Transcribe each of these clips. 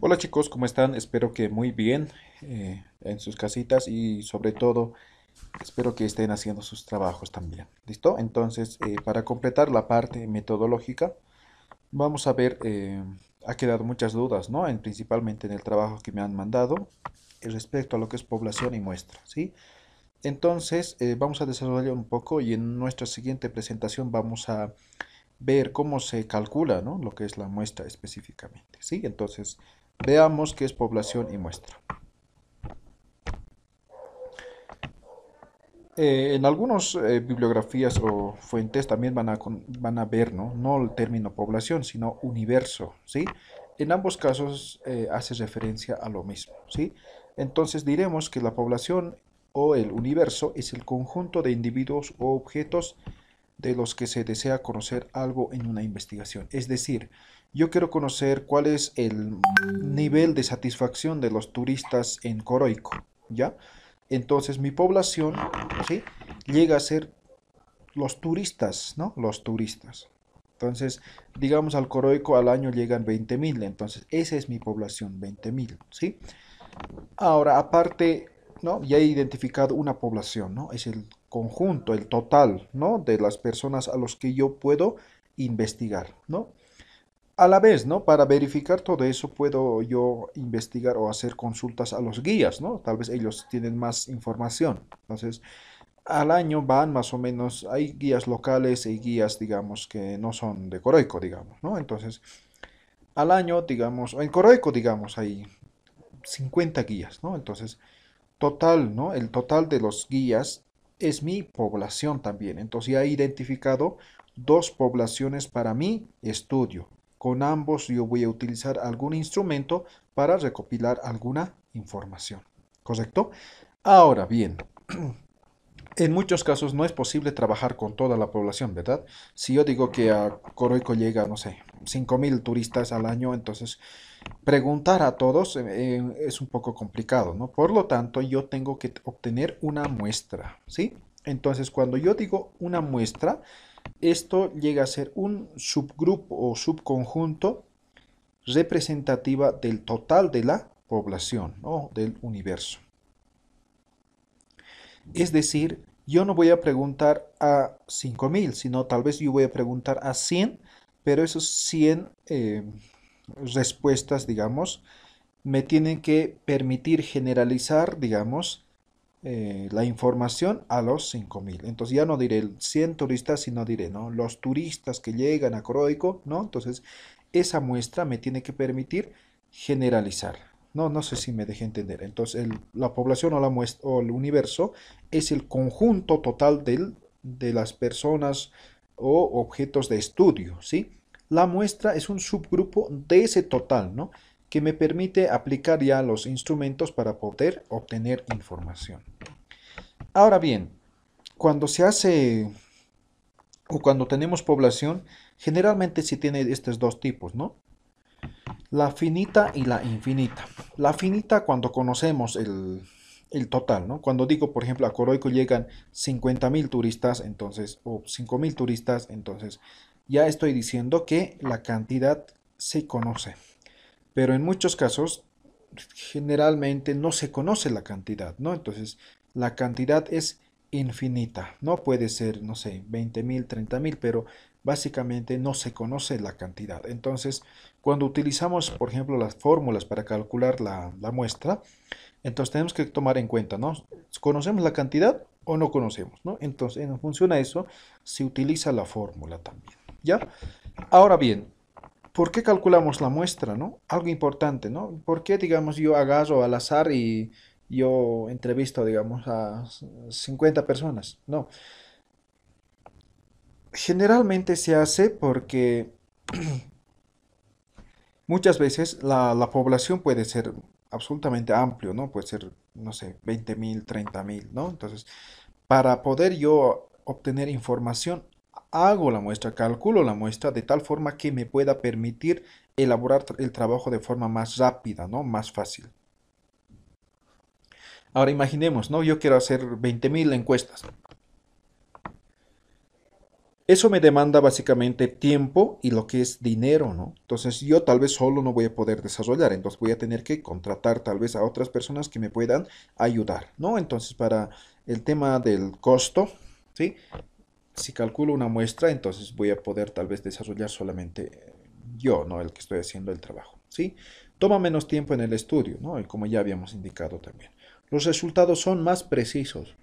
Hola chicos, ¿cómo están? Espero que muy bien eh, en sus casitas y sobre todo espero que estén haciendo sus trabajos también. ¿Listo? Entonces, eh, para completar la parte metodológica, vamos a ver, eh, ha quedado muchas dudas, ¿no? principalmente en el trabajo que me han mandado respecto a lo que es población y muestra, ¿sí? Entonces, vamos a desarrollar un poco y en nuestra siguiente presentación vamos a ver cómo se calcula ¿no? lo que es la muestra específicamente. ¿sí? Entonces, Veamos qué es población y muestra. Eh, en algunas eh, bibliografías o fuentes también van a, van a ver, ¿no? ¿no? el término población, sino universo, ¿sí? En ambos casos eh, hace referencia a lo mismo, ¿sí? Entonces diremos que la población o el universo es el conjunto de individuos o objetos de los que se desea conocer algo en una investigación. Es decir, yo quiero conocer cuál es el nivel de satisfacción de los turistas en Coroico, ¿ya? Entonces mi población, ¿sí? Llega a ser los turistas, ¿no? Los turistas. Entonces, digamos al Coroico al año llegan 20.000, entonces esa es mi población, 20.000, ¿sí? Ahora, aparte, ¿no? Ya he identificado una población, ¿no? Es el conjunto, el total, ¿no? De las personas a los que yo puedo investigar, ¿no? a la vez, ¿no? Para verificar todo eso puedo yo investigar o hacer consultas a los guías, ¿no? Tal vez ellos tienen más información. Entonces, al año van más o menos, hay guías locales y guías, digamos, que no son de Coroico, digamos, ¿no? Entonces, al año, digamos, en Coroico, digamos, hay 50 guías, ¿no? Entonces, total, ¿no? El total de los guías es mi población también. Entonces, ya he identificado dos poblaciones para mi estudio. Con ambos yo voy a utilizar algún instrumento para recopilar alguna información. ¿Correcto? Ahora bien, en muchos casos no es posible trabajar con toda la población, ¿verdad? Si yo digo que a Coroico llega, no sé, 5.000 turistas al año, entonces preguntar a todos eh, eh, es un poco complicado, ¿no? Por lo tanto, yo tengo que obtener una muestra, ¿sí? Entonces, cuando yo digo una muestra, esto llega a ser un subgrupo o subconjunto representativa del total de la población o del universo. Es decir, yo no voy a preguntar a 5.000, sino tal vez yo voy a preguntar a 100, pero esos 100 eh, respuestas, digamos, me tienen que permitir generalizar, digamos, eh, la información a los 5.000. Entonces ya no diré 100 turistas, sino diré ¿no? los turistas que llegan a Coroico, ¿no? Entonces esa muestra me tiene que permitir generalizar. No, no sé si me dejé entender. Entonces la población o, la muestra, o el universo es el conjunto total de las personas o objetos de estudio, ¿sí? La muestra es un subgrupo de ese total, ¿no? que me permite aplicar ya los instrumentos para poder obtener información. Ahora bien, cuando se hace o cuando tenemos población, generalmente se tiene estos dos tipos, ¿no? La finita y la infinita. La finita cuando conocemos el, total, ¿no? Cuando digo, por ejemplo, a Coroico llegan 50.000 turistas, entonces, o 5.000 turistas, entonces, ya estoy diciendo que la cantidad se conoce, pero en muchos casos generalmente no se conoce la cantidad, ¿no? Entonces, la cantidad es infinita, no puede ser, no sé, 20.000, 30.000, pero básicamente no se conoce la cantidad. Entonces, cuando utilizamos, por ejemplo, las fórmulas para calcular la, la, muestra, entonces tenemos que tomar en cuenta, ¿no? ¿Conocemos la cantidad o no conocemos, ¿no? Entonces, en función a eso, se utiliza la fórmula también, ¿ya? Ahora bien, ¿por qué calculamos la muestra, no? Algo importante, ¿no? ¿Por qué, digamos, yo agarro al azar y yo entrevisto, digamos, a 50 personas? No. Generalmente se hace porque muchas veces la, población puede ser absolutamente amplio, ¿no? Puede ser, no sé, 20.000, mil, mil, ¿no? Entonces, para poder yo obtener información hago la muestra, calculo la muestra de tal forma que me pueda permitir elaborar el trabajo de forma más rápida, ¿no? Más fácil. Ahora imaginemos, ¿no? Yo quiero hacer 20.000 encuestas. Eso me demanda básicamente tiempo y lo que es dinero, ¿no? Entonces yo tal vez solo no voy a poder desarrollar, entonces voy a tener que contratar tal vez a otras personas que me puedan ayudar, ¿no? Entonces para el tema del costo, ¿sí? si calculo una muestra, entonces voy a poder tal vez desarrollar solamente eh, yo, no el que estoy haciendo el trabajo. ¿sí? Toma menos tiempo en el estudio, ¿no? y como ya habíamos indicado también. Los resultados son más precisos.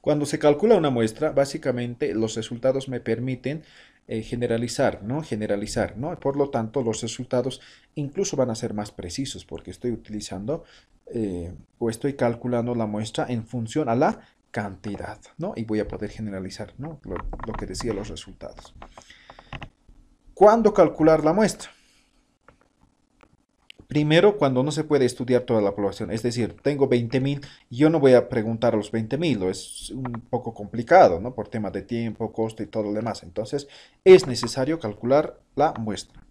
Cuando se calcula una muestra, básicamente los resultados me permiten eh, generalizar, ¿no? Generalizar, ¿no? Por lo tanto, los resultados incluso van a ser más precisos porque estoy utilizando eh, o estoy calculando la muestra en función a la cantidad, ¿no? Y voy a poder generalizar, ¿no? Lo, que decía los resultados. ¿Cuándo calcular la muestra? Primero, cuando no se puede estudiar toda la población, es decir, tengo 20.000, yo no voy a preguntar a los 20.000, es un poco complicado, ¿no? Por temas de tiempo, costo y todo lo demás. Entonces, es necesario calcular la muestra.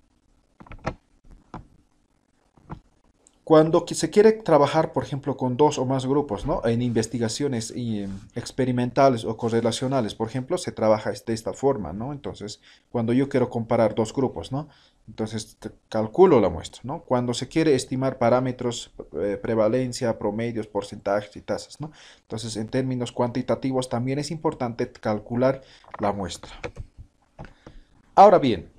Cuando se quiere trabajar, por ejemplo, con dos o más grupos, ¿no? En investigaciones em, experimentales o correlacionales, por ejemplo, se trabaja de esta forma, ¿no? Entonces, cuando yo quiero comparar dos grupos, ¿no? Entonces, calculo la muestra, ¿no? Cuando se quiere estimar parámetros, eh, prevalencia, promedios, porcentajes y tasas, ¿no? Entonces, en términos cuantitativos, también es importante calcular la muestra. Ahora bien,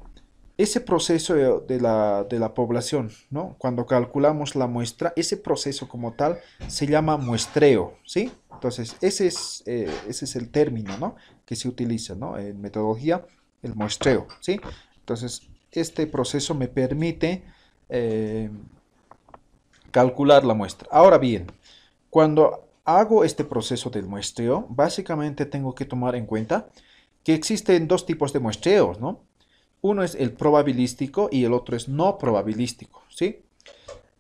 ese proceso de la, población, ¿no? Cuando calculamos la muestra, ese proceso como tal se llama muestreo, ¿sí? Entonces, ese es, eh, ese es el término, ¿no? Que se utiliza, ¿no? En metodología, el muestreo, ¿sí? Entonces, este proceso me permite eh, calcular la muestra. Ahora bien, cuando hago este proceso del muestreo, básicamente tengo que tomar en cuenta que existen dos tipos de muestreos, ¿no? Uno es el probabilístico y el otro es no probabilístico, ¿sí?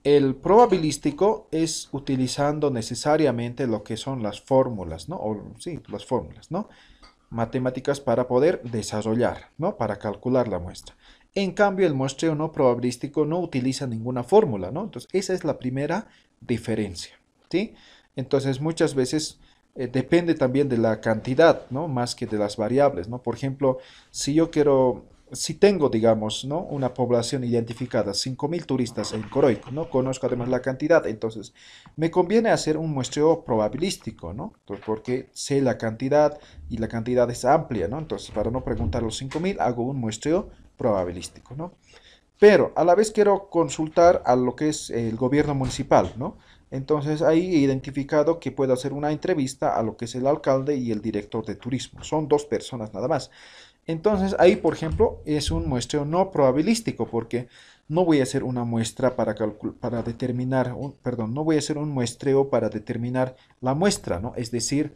El probabilístico es utilizando necesariamente lo que son las fórmulas, ¿no? O, sí, las fórmulas, ¿no? Matemáticas para poder desarrollar, ¿no? Para calcular la muestra. En cambio, el muestreo no probabilístico no utiliza ninguna fórmula, ¿no? Entonces, esa es la primera diferencia, ¿sí? Entonces, muchas veces eh, depende también de la cantidad, ¿no? Más que de las variables, ¿no? Por ejemplo, si yo quiero si tengo, digamos, ¿no? una población identificada, 5.000 turistas en Coroico, ¿no? conozco además la cantidad, entonces me conviene hacer un muestreo probabilístico, ¿no? porque sé la cantidad y la cantidad es amplia, ¿no? entonces para no preguntar los 5.000 hago un muestreo probabilístico. ¿no? Pero a la vez quiero consultar a lo que es el gobierno municipal, ¿no? Entonces ahí he identificado que puedo hacer una entrevista a lo que es el alcalde y el director de turismo. Son dos personas nada más. Entonces ahí, por ejemplo, es un muestreo no probabilístico porque no voy a hacer una muestra para, para determinar, perdón, no voy a hacer un muestreo para determinar la muestra, ¿no? Es decir,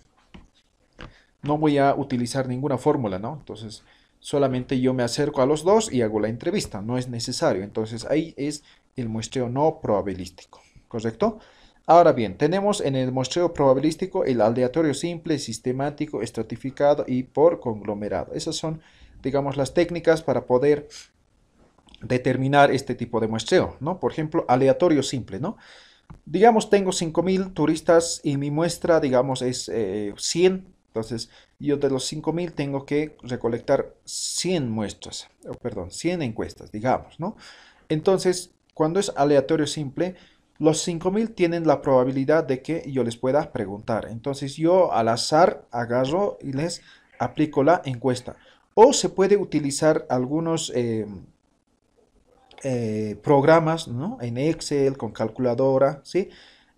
no voy a utilizar ninguna fórmula, ¿no? Entonces, solamente yo me acerco a los dos y hago la entrevista, no es necesario. Entonces ahí es el muestreo no probabilístico, ¿correcto? Ahora bien, tenemos en el muestreo probabilístico el aleatorio simple, sistemático, estratificado y por conglomerado. Esas son, digamos, las técnicas para poder determinar este tipo de muestreo, ¿no? Por ejemplo, aleatorio simple, ¿no? Digamos, tengo 5.000 turistas y mi muestra, digamos, es 100. Eh, Entonces, yo de los 5.000 tengo que recolectar 100 muestras, o perdón, 100 encuestas, digamos, ¿no? Entonces, cuando es aleatorio simple, los 5000 tienen la probabilidad de que yo les pueda preguntar. Entonces yo al azar agarro y les aplico la encuesta. O se puede utilizar algunos em, eh, programas en Excel, con calculadora, ¿sí?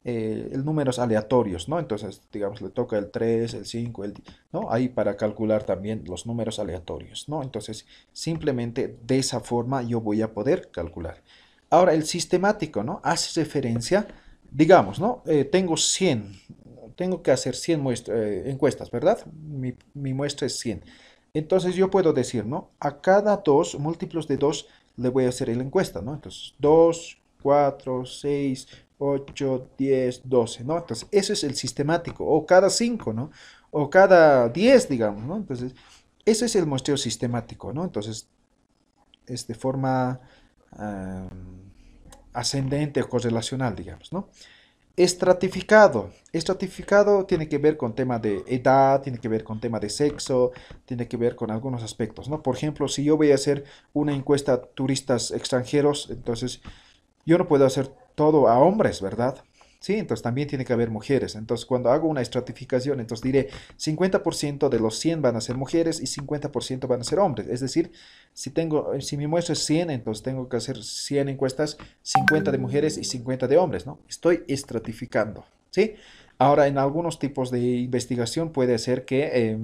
Eh, números aleatorios, ¿no? Entonces, digamos, le toca el 3, el 5, el, ¿no? Ahí para calcular también los números aleatorios, ¿no? Entonces, simplemente de esa forma yo voy a poder calcular. Ahora, el sistemático, ¿no? Hace referencia, digamos, ¿no? Eh, tengo 100, tengo que hacer 100 eh, encuestas, ¿verdad? Mi, mi, muestra es 100. Entonces yo puedo decir, ¿no? A cada dos múltiplos de 2, le voy a hacer la encuesta, ¿no? Entonces, 2, 4, 6, 8, 10, 12, ¿no? Entonces, ese es el sistemático, o cada 5, ¿no? O cada 10, digamos, ¿no? Entonces, ese es el muestreo sistemático, ¿no? Entonces, es de forma eh, ascendente o correlacional, digamos, ¿no? Estratificado. Estratificado tiene que ver con tema de edad, tiene que ver con tema de sexo, tiene que ver con algunos aspectos, ¿no? Por ejemplo, si yo voy a hacer una encuesta a turistas extranjeros, entonces yo no puedo hacer todo a hombres, ¿verdad? ¿sí? Entonces también tiene que haber mujeres. Entonces cuando hago una estratificación, entonces diré 50% de los 100 van a ser mujeres y 50% van a ser hombres. Es decir, si, tengo, eh, si mi muestra es 100, entonces tengo que hacer 100 encuestas, 50 de mujeres y 50 de hombres, ¿no? Estoy estratificando, ¿sí? Ahora, en algunos tipos de investigación puede ser que... Eh,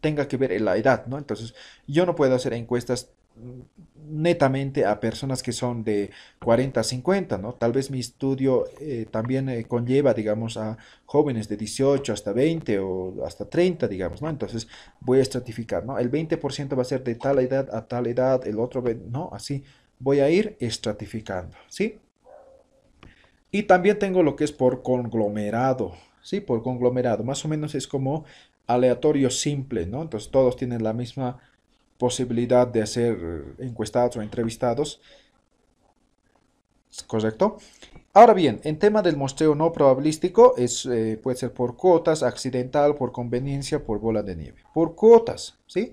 tenga que ver la edad, ¿no? Entonces, yo no puedo hacer encuestas netamente a personas que son de 40 a 50, ¿no? Tal vez mi estudio eh, también eh, conlleva, digamos, a jóvenes de 18 hasta 20 o hasta 30, digamos, ¿no? Entonces voy a estratificar, ¿no? El 20% va a ser de tal edad a tal edad, el otro, ¿no? Así voy a ir estratificando, ¿sí? Y también tengo lo que es por conglomerado, ¿sí? Por conglomerado, más o menos es como aleatorio simple, ¿no? Entonces todos tienen la misma posibilidad de hacer eh, encuestados o entrevistados. ¿Correcto? Ahora bien, en tema del mostreo no probabilístico, es, eh, puede ser por cuotas, accidental, por conveniencia, por bola de nieve. Por cuotas, ¿sí?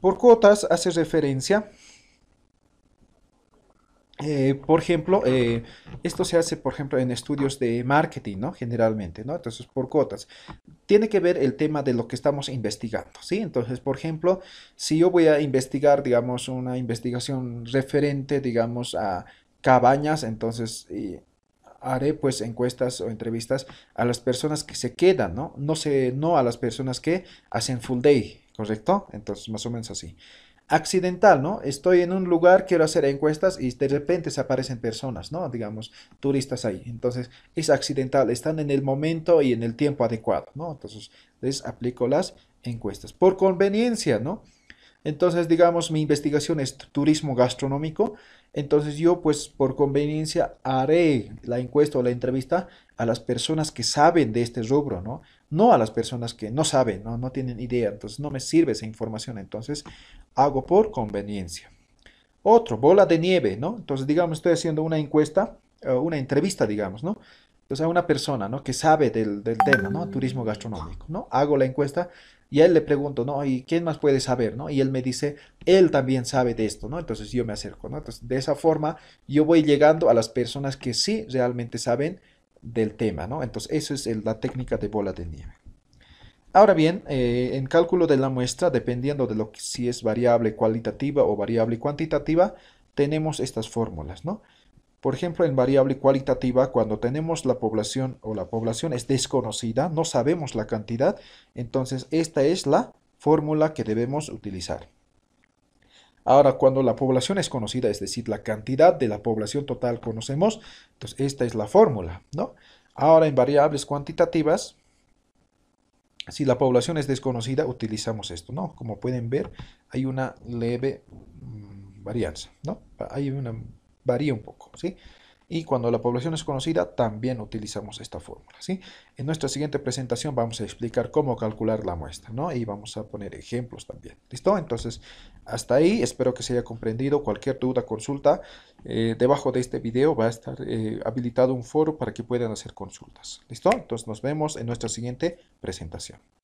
Por cuotas hace referencia eh, por ejemplo, eh, esto se hace, por ejemplo, en estudios de marketing, ¿no? Generalmente, ¿no? Entonces, por cuotas. Tiene que ver el tema de lo que estamos investigando, ¿sí? Entonces, por ejemplo, si yo voy a investigar, digamos, una investigación referente, digamos, a cabañas, entonces... Eh, haré pues encuestas o entrevistas a las personas que se quedan, ¿no? No, no a las personas que hacen full day, ¿correcto? Entonces, más o menos así accidental, ¿no? Estoy en un lugar, quiero hacer encuestas y de repente se aparecen personas, ¿no? Digamos, turistas ahí. Entonces, es accidental, están en el momento y en el tiempo adecuado, ¿no? Entonces, les aplico las encuestas. Por conveniencia, ¿no? Entonces, digamos, mi investigación es turismo gastronómico. Entonces yo, pues, por conveniencia, haré la encuesta o la entrevista a las personas que saben de este rubro, ¿no? No a las personas que no saben, no, no tienen idea. Entonces, no me sirve esa información. Entonces, hago por conveniencia. Otro, bola de nieve, ¿no? Entonces, digamos, estoy haciendo una encuesta, eh, una entrevista, digamos, ¿no? Entonces, a una persona, ¿no? Que sabe del, del tema, ¿no? Turismo gastronómico, ¿no? Hago la encuesta y a él le pregunto, ¿no? ¿Y quién más puede saber, no? Y él me dice, él también sabe de esto, ¿no? Entonces yo me acerco, ¿no? Entonces de esa forma yo voy llegando a las personas que sí realmente saben del tema, ¿no? Entonces esa es la técnica de bola de nieve. Ahora bien, eh, en cálculo de la muestra, dependiendo de lo que, si es variable cualitativa o variable cuantitativa, tenemos estas fórmulas, ¿no? Por ejemplo, en variable cualitativa, cuando tenemos la población o la población es desconocida, no sabemos la cantidad, entonces esta es la fórmula que debemos utilizar. Ahora, cuando la población es conocida, es decir, la cantidad de la población total conocemos, entonces esta es la fórmula, ¿no? Ahora, en variables cuantitativas, si la población es desconocida, utilizamos esto, ¿no? Como pueden ver, hay una leve mm, varianza, ¿no? Hay una varía un poco, ¿sí? Y cuando la población es conocida, también utilizamos esta fórmula, ¿sí? En nuestra siguiente presentación vamos a explicar cómo calcular la muestra, ¿no? Y vamos a poner ejemplos también, ¿listo? Entonces, hasta ahí, espero que se haya comprendido. Cualquier duda, consulta, eh, debajo de este video va a estar eh, habilitado un foro para que puedan hacer consultas, ¿listo? Entonces, nos vemos en nuestra siguiente presentación.